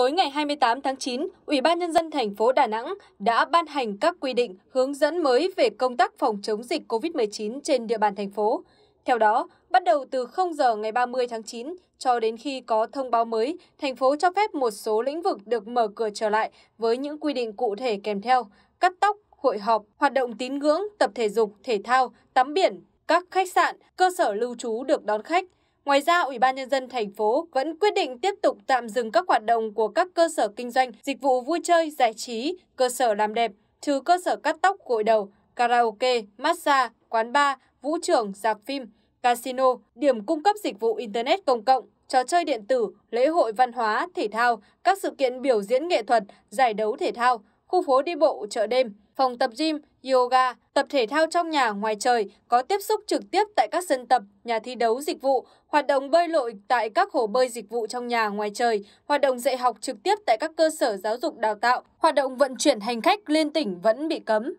tối ngày 28 tháng 9, Ủy ban Nhân dân thành phố Đà Nẵng đã ban hành các quy định hướng dẫn mới về công tác phòng chống dịch COVID-19 trên địa bàn thành phố. Theo đó, bắt đầu từ 0 giờ ngày 30 tháng 9 cho đến khi có thông báo mới, thành phố cho phép một số lĩnh vực được mở cửa trở lại với những quy định cụ thể kèm theo, cắt tóc, hội họp, hoạt động tín ngưỡng, tập thể dục, thể thao, tắm biển, các khách sạn, cơ sở lưu trú được đón khách – Ngoài ra, Ủy ban nhân dân thành phố vẫn quyết định tiếp tục tạm dừng các hoạt động của các cơ sở kinh doanh, dịch vụ vui chơi, giải trí, cơ sở làm đẹp, trừ cơ sở cắt tóc gội đầu, karaoke, massage, quán bar, vũ trường, dạp phim, casino, điểm cung cấp dịch vụ internet công cộng, trò chơi điện tử, lễ hội văn hóa, thể thao, các sự kiện biểu diễn nghệ thuật, giải đấu thể thao, khu phố đi bộ, chợ đêm, phòng tập gym, yoga, tập thể thao trong nhà ngoài trời có tiếp xúc trực tiếp tại các sân tập, nhà thi đấu dịch vụ, hoạt động bơi lội tại các hồ bơi dịch vụ trong nhà ngoài trời, hoạt động dạy học trực tiếp tại các cơ sở giáo dục đào tạo, hoạt động vận chuyển hành khách liên tỉnh vẫn bị cấm.